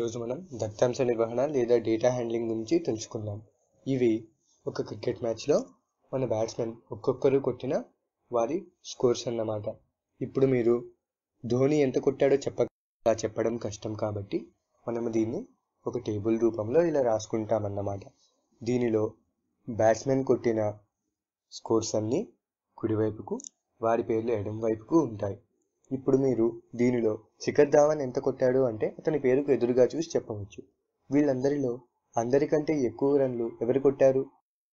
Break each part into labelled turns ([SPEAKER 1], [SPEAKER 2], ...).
[SPEAKER 1] ఈరోజు మనం దత్తాంశ నిర్వహణ లేదా డేటా హ్యాండ్లింగ్ గురించి తెలుసుకుందాం ఇవి ఒక క్రికెట్ మ్యాచ్లో మన బ్యాట్స్మెన్ ఒక్కొక్కరు కొట్టిన వారి స్కోర్స్ అన్నమాట ఇప్పుడు మీరు ధోని ఎంత కొట్టాడో చెప్ప చెప్పడం కష్టం కాబట్టి మనం దీన్ని ఒక టేబుల్ రూపంలో ఇలా రాసుకుంటామన్నమాట దీనిలో బ్యాట్స్మెన్ కొట్టిన స్కోర్స్ అన్నీ కుడివైపుకు వారి పేర్లు ఎడం వైపుకు ఉంటాయి ఇప్పుడు మీరు దీనిలో శిఖర్ ధావన్ ఎంత కొట్టాడు అంటే అతని పేరుకు ఎదురుగా చూసి చెప్పవచ్చు వీళ్ళందరిలో అందరికంటే ఎక్కువ రన్లు ఎవరు కొట్టారు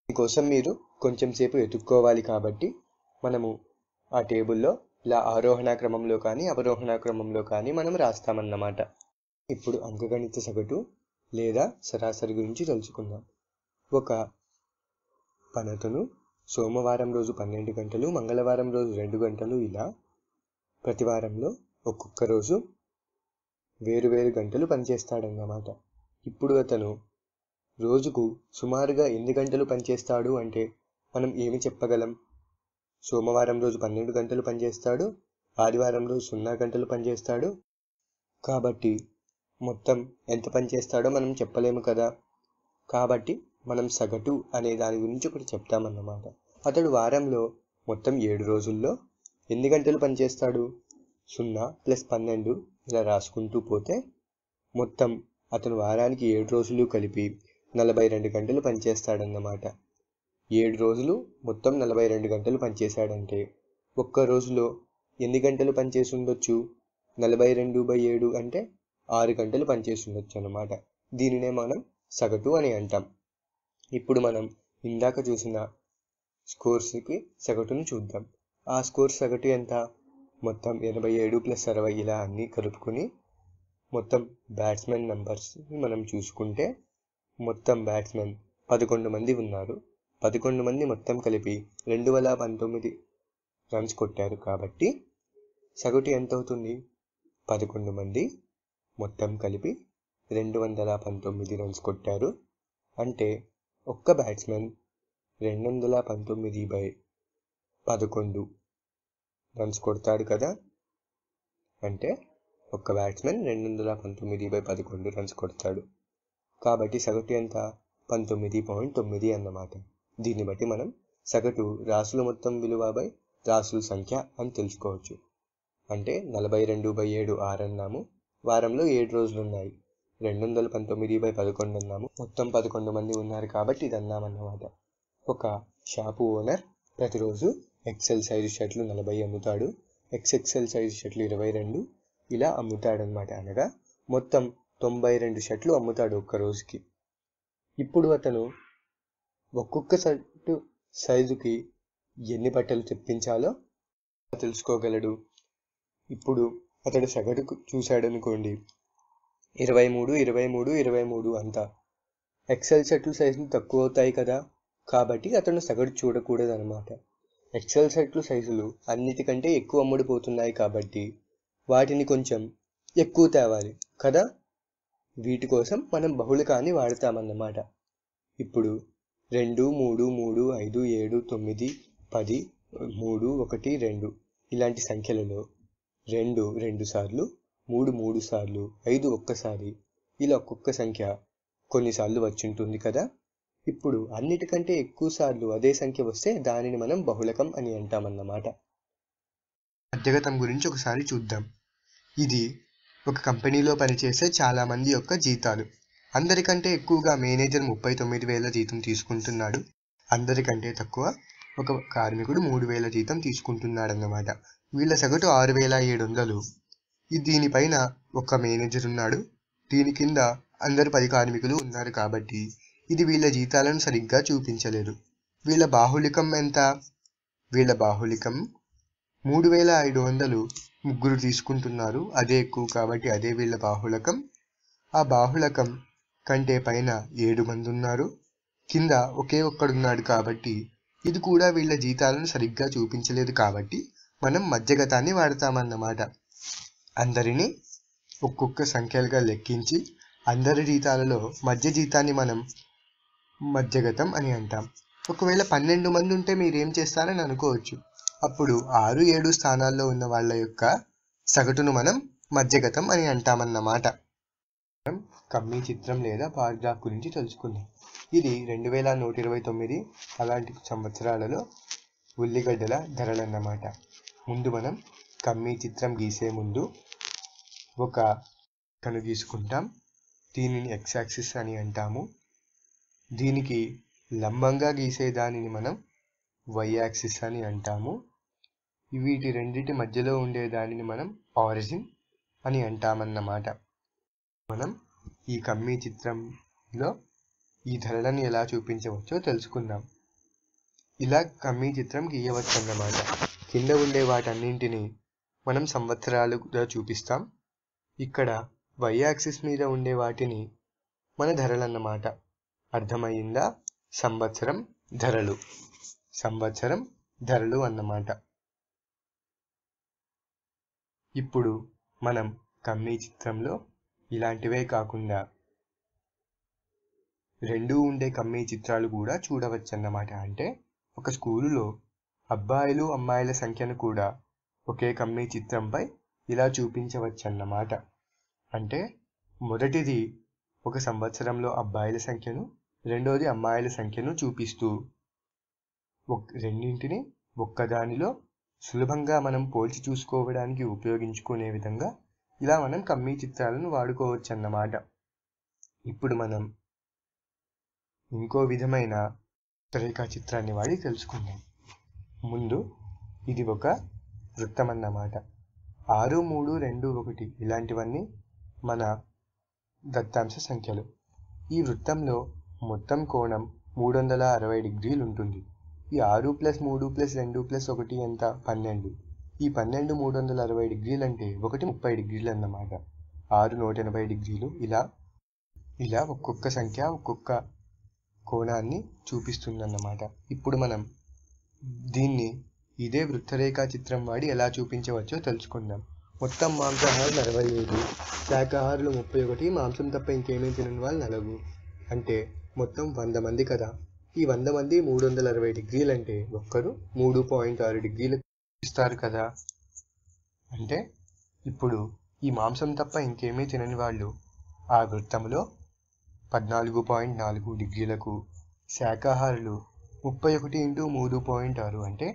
[SPEAKER 1] దీనికోసం మీరు కొంచెం సేపు ఎదుక్కోవాలి కాబట్టి మనము ఆ టేబుల్లో ఇలా ఆరోహణ క్రమంలో కానీ అవరోహణ క్రమంలో కానీ మనం రాస్తామన్నమాట ఇప్పుడు అంకగణిత సగటు లేదా సరాసరి గురించి తెలుసుకుందాం ఒక పనతను సోమవారం రోజు పన్నెండు గంటలు మంగళవారం రోజు రెండు గంటలు ఇలా ప్రతి వారంలో ఒక్కొక్క రోజు వేరు వేరు గంటలు పనిచేస్తాడన్నమాట ఇప్పుడు అతను రోజుకు సుమారుగా ఎన్ని గంటలు పనిచేస్తాడు అంటే మనం ఏమి చెప్పగలం సోమవారం రోజు పన్నెండు గంటలు పనిచేస్తాడు ఆదివారం రోజు సున్నా గంటలు పనిచేస్తాడు కాబట్టి మొత్తం ఎంత పనిచేస్తాడో మనం చెప్పలేము కదా కాబట్టి మనం సగటు అనే దాని గురించి ఇప్పుడు చెప్తామన్నమాట అతడు వారంలో మొత్తం ఏడు రోజుల్లో ఎన్ని గంటలు పనిచేస్తాడు సున్నా ప్లస్ పన్నెండు ఇలా రాసుకుంటూ పోతే మొత్తం అతను వారానికి ఏడు రోజులు కలిపి నలభై రెండు గంటలు పనిచేస్తాడన్నమాట ఏడు రోజులు మొత్తం నలభై రెండు గంటలు పనిచేశాడంటే ఒక్క రోజులో ఎన్ని గంటలు పనిచేసి ఉండొచ్చు నలభై రెండు బై ఏడు అంటే ఆరు గంటలు పనిచేసి ఉండొచ్చు అన్నమాట దీనినే మనం సగటు అని అంటాం ఇప్పుడు మనం ఇందాక చూసిన స్కోర్స్కి సగటును చూద్దాం ఆ స్కోర్ సగటు ఎంత మొత్తం ఎనభై ఏడు ప్లస్ అరవై ఇలా అన్నీ కలుపుకొని మొత్తం బ్యాట్స్మెన్ నంబర్స్ మనం చూసుకుంటే మొత్తం బ్యాట్స్మెన్ పదకొండు మంది ఉన్నారు పదకొండు మంది మొత్తం కలిపి రెండు వేల పంతొమ్మిది రన్స్ కొట్టారు కాబట్టి సగటు ఎంత అవుతుంది పదకొండు మంది మొత్తం కలిపి రెండు వందల పంతొమ్మిది రన్స్ కొట్టారు అంటే ఒక్క బ్యాట్స్మెన్ రెండు వందల పంతొమ్మిది బై పదకొండు రన్స్ కొడతాడు కదా అంటే ఒక్క బ్యాట్స్మెన్ రెండు వందల పంతొమ్మిది బై పదకొండు రన్స్ కొడతాడు కాబట్టి సగటు ఎంత పంతొమ్మిది పాయింట్ తొమ్మిది అన్నమాట దీన్ని బట్టి మనం సగటు రాసుల మొత్తం విలువ బై రాసుల సంఖ్య అని తెలుసుకోవచ్చు అంటే నలభై రెండు బై ఏడు ఆరు అన్నాము వారంలో ఏడు రోజులు ఉన్నాయి రెండు వందల పంతొమ్మిది బై పదకొండు అన్నాము మొత్తం పదకొండు మంది ఉన్నారు కాబట్టి ఇది అన్నామన్నమాట ఒక షాపు ఓనర్ ప్రతిరోజు ఎక్సెల్ సైజు షర్ట్లు నలభై అమ్ముతాడు ఎక్స్ఎక్సెల్ సైజు షర్ట్లు ఇరవై రెండు ఇలా అమ్ముతాడనమాట అనగా మొత్తం తొంభై రెండు షర్ట్లు అమ్ముతాడు ఒక్క రోజుకి ఇప్పుడు అతను ఒక్కొక్క షర్టు సైజుకి ఎన్ని బట్టలు తెప్పించాలో తెలుసుకోగలడు ఇప్పుడు అతడు సగటు అనుకోండి ఇరవై మూడు ఇరవై మూడు ఇరవై మూడు అంతా ఎక్సెల్ షర్ట్లు సైజు తక్కువ అవుతాయి కదా కాబట్టి అతను సగటు చూడకూడదు అనమాట ఎక్సెల్ సెట్లు సైజులు అన్నిటికంటే ఎక్కువ అమ్ముడుపోతున్నాయి కాబట్టి వాటిని కొంచెం ఎక్కువ తేవాలి కదా వీటి కోసం మనం బహుళకాన్ని వాడతామన్నమాట ఇప్పుడు రెండు మూడు మూడు ఐదు ఏడు తొమ్మిది పది మూడు ఒకటి రెండు ఇలాంటి సంఖ్యలలో రెండు రెండు సార్లు మూడు మూడు సార్లు ఐదు ఒక్కసారి ఇలా ఒక్కొక్క సంఖ్య కొన్నిసార్లు వచ్చింటుంది కదా ఇప్పుడు అన్నిటికంటే ఎక్కువసార్లు అదే సంఖ్య వస్తే దానిని మనం బహుళకం అని అంటామన్నమాట మధ్యగతం గురించి ఒకసారి చూద్దాం ఇది ఒక కంపెనీలో పనిచేసే చాలామంది యొక్క జీతాలు అందరికంటే ఎక్కువగా మేనేజర్ ముప్పై తొమ్మిది వేల జీతం తీసుకుంటున్నాడు అందరికంటే తక్కువ ఒక కార్మికుడు మూడు వేల జీతం తీసుకుంటున్నాడు అన్నమాట వీళ్ళ సగటు ఆరు వేల ఏడు వందలు దీనిపైన ఒక మేనేజర్ ఉన్నాడు దీని కింద అందరు పది కార్మికులు ఉన్నారు కాబట్టి ఇది వీళ్ళ జీతాలను సరిగ్గా చూపించలేదు వీళ్ళ బాహులికం ఎంత వీళ్ళ బాహులికం మూడు వేల ఐదు వందలు ముగ్గురు తీసుకుంటున్నారు అదే ఎక్కువ కాబట్టి అదే వీళ్ళ బాహుళకం ఆ బాహుళకం కంటే పైన ఏడు మంది ఉన్నారు కింద ఒకే ఒక్కడున్నాడు కాబట్టి ఇది కూడా వీళ్ళ జీతాలను సరిగ్గా చూపించలేదు కాబట్టి మనం మధ్యగతాన్ని వాడతామన్నమాట అందరినీ ఒక్కొక్క సంఖ్యలుగా లెక్కించి అందరి జీతాలలో మధ్య జీతాన్ని మనం మధ్యగతం అని అంటాం ఒకవేళ పన్నెండు మంది ఉంటే మీరేం చేస్తారని అనుకోవచ్చు అప్పుడు ఆరు ఏడు స్థానాల్లో ఉన్న వాళ్ళ యొక్క సగటును మనం మధ్యగతం అని అంటామన్నమాట కమ్మీ చిత్రం లేదా పారాగ్రాఫ్ గురించి తెలుసుకుందాం ఇది రెండు వేల నూట ఇరవై తొమ్మిది అలాంటి సంవత్సరాలలో ఉల్లిగడ్డల ధరలన్నమాట ముందు మనం కమ్మీ చిత్రం గీసే ముందు ఒక కను గీసుకుంటాం దీనిని ఎక్స్ యాక్సిస్ అని అంటాము దీనికి లంబంగా గీసే దానిని మనం వై యాక్సిస్ అని అంటాము వీటి రెండింటి మధ్యలో ఉండే దానిని మనం ఆరిజిన్ అని అంటామన్నమాట మనం ఈ కమ్మీ చిత్రంలో ఈ ధరలను ఎలా చూపించవచ్చో తెలుసుకుందాం ఇలా కమ్మీ చిత్రం గీయవచ్చన్నమాట కింద ఉండే వాటన్నింటినీ మనం సంవత్సరాలుగా చూపిస్తాం ఇక్కడ వై యాక్సిస్ మీద ఉండే వాటిని మన ధరలన్నమాట అర్థమయ్యిందా సంవత్సరం ధరలు సంవత్సరం ధరలు అన్నమాట ఇప్పుడు మనం కమ్మీ చిత్రంలో ఇలాంటివే కాకుండా రెండూ ఉండే కమ్మీ చిత్రాలు కూడా చూడవచ్చన్నమాట అంటే ఒక స్కూలులో అబ్బాయిలు అమ్మాయిల సంఖ్యను కూడా ఒకే కమ్మీ చిత్రంపై ఇలా చూపించవచ్చన్నమాట అంటే మొదటిది ఒక సంవత్సరంలో అబ్బాయిల సంఖ్యను రెండోది అమ్మాయిల సంఖ్యను చూపిస్తూ రెండింటిని ఒక్కదానిలో సులభంగా మనం పోల్చి చూసుకోవడానికి ఉపయోగించుకునే విధంగా ఇలా మనం కమ్మీ చిత్రాలను వాడుకోవచ్చు అన్నమాట ఇప్పుడు మనం ఇంకో విధమైన రేఖా చిత్రాన్ని వాడి తెలుసుకుందాం ముందు ఇది ఒక వృత్తం అన్నమాట ఆరు మూడు రెండు ఒకటి ఇలాంటివన్నీ మన దత్తాంశ సంఖ్యలు ఈ వృత్తంలో మొత్తం కోణం మూడు వందల అరవై డిగ్రీలు ఉంటుంది ఈ ఆరు ప్లస్ మూడు ప్లస్ రెండు ప్లస్ ఒకటి ఎంత పన్నెండు ఈ పన్నెండు మూడు వందల అరవై డిగ్రీలు అంటే ఒకటి ముప్పై డిగ్రీలు అన్నమాట ఆరు నూట ఎనభై డిగ్రీలు ఇలా ఇలా ఒక్కొక్క సంఖ్య ఒక్కొక్క కోణాన్ని చూపిస్తుంది అన్నమాట ఇప్పుడు మనం దీన్ని ఇదే వృత్తరేఖా చిత్రం వాడి ఎలా చూపించవచ్చో తెలుసుకుందాం మొత్తం మాంసాహారులు అరవై ఐదు శాకాహారులు ముప్పై ఒకటి మాంసం తప్ప ఇంకేమీ తినని వాళ్ళు నలుగు అంటే మొత్తం వంద మంది కదా ఈ వంద మంది మూడు వందల అరవై డిగ్రీలు అంటే ఒక్కరు మూడు పాయింట్ ఆరు డిగ్రీలు ఇస్తారు కదా అంటే ఇప్పుడు ఈ మాంసం తప్ప ఇంకేమీ తినని వాళ్ళు ఆ వృత్తంలో పద్నాలుగు పాయింట్ నాలుగు డిగ్రీలకు శాకాహారులు ముప్పై ఒకటి ఇంటూ మూడు పాయింట్ ఆరు అంటే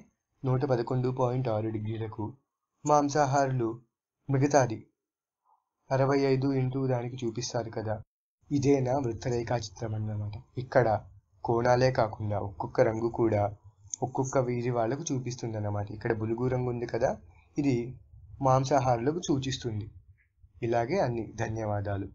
[SPEAKER 1] నూట పదకొండు పాయింట్ ఆరు డిగ్రీలకు మాంసాహారులు మిగతాది అరవై ఐదు ఇంటూ దానికి చూపిస్తారు కదా ఇదే నా వృత్తరేఖా చిత్రం అన్నమాట ఇక్కడ కోణాలే కాకుండా ఒక్కొక్క రంగు కూడా ఒక్కొక్క వీధి వాళ్ళకు చూపిస్తుంది అన్నమాట ఇక్కడ బులుగు రంగు ఉంది కదా ఇది మాంసాహారులకు సూచిస్తుంది ఇలాగే అన్ని ధన్యవాదాలు